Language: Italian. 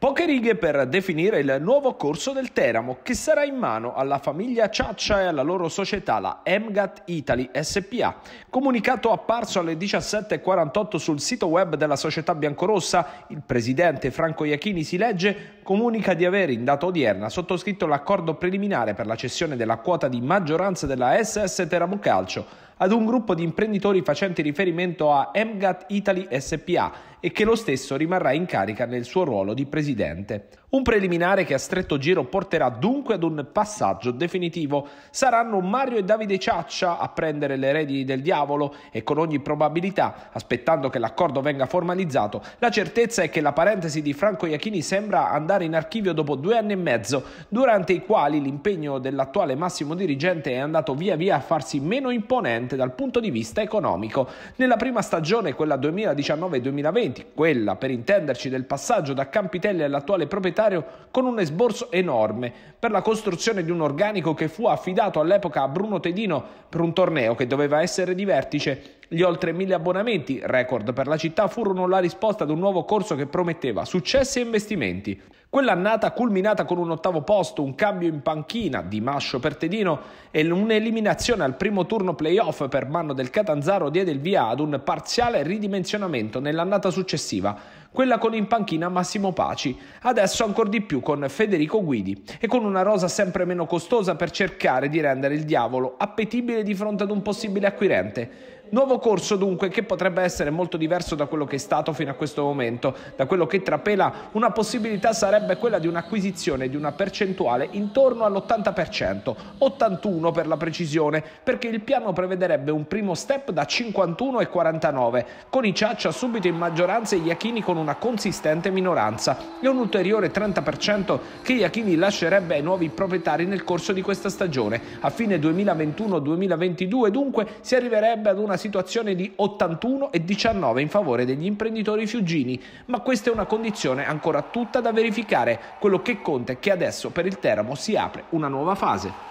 Poche righe per definire il nuovo corso del Teramo che sarà in mano alla famiglia Ciaccia e alla loro società la Emgat Italy SPA. Comunicato apparso alle 17.48 sul sito web della società biancorossa, il presidente Franco Iachini si legge comunica di aver in data odierna sottoscritto l'accordo preliminare per la cessione della quota di maggioranza della SS Teramo Calcio ad un gruppo di imprenditori facenti riferimento a Emgat Italy SPA e che lo stesso rimarrà in carica nel suo ruolo di presidente. Un preliminare che a stretto giro porterà dunque ad un passaggio definitivo. Saranno Mario e Davide Ciaccia a prendere le redini del diavolo e con ogni probabilità, aspettando che l'accordo venga formalizzato, la certezza è che la parentesi di Franco Iachini sembra andare in archivio dopo due anni e mezzo, durante i quali l'impegno dell'attuale massimo dirigente è andato via via a farsi meno imponente dal punto di vista economico. Nella prima stagione, quella 2019-2020, appartamenti, quella per intenderci del passaggio da Campitelli all'attuale proprietario con un esborso enorme per la costruzione di un organico che fu affidato all'epoca a Bruno Tedino per un torneo che doveva essere di vertice gli oltre mille abbonamenti, record per la città, furono la risposta ad un nuovo corso che prometteva successi e investimenti. Quell'annata culminata con un ottavo posto, un cambio in panchina di Mascio per Tedino e un'eliminazione al primo turno playoff per mano del Catanzaro diede il via ad un parziale ridimensionamento nell'annata successiva, quella con in panchina Massimo Paci, adesso ancora di più con Federico Guidi e con una rosa sempre meno costosa per cercare di rendere il diavolo appetibile di fronte ad un possibile acquirente. Nuovo corso dunque che potrebbe essere molto diverso da quello che è stato fino a questo momento. Da quello che trapela una possibilità sarebbe quella di un'acquisizione di una percentuale intorno all'80%, 81 per la precisione, perché il piano prevederebbe un primo step da 51 e 49, con i Ciaccia subito in maggioranza e gli Iachini con una consistente minoranza e un ulteriore 30% che Iachini lascerebbe ai nuovi proprietari nel corso di questa stagione. A fine 2021-2022 dunque si arriverebbe ad una situazione di 81 e 19 in favore degli imprenditori fiugini, ma questa è una condizione ancora tutta da verificare. Quello che conta è che adesso per il Teramo si apre una nuova fase.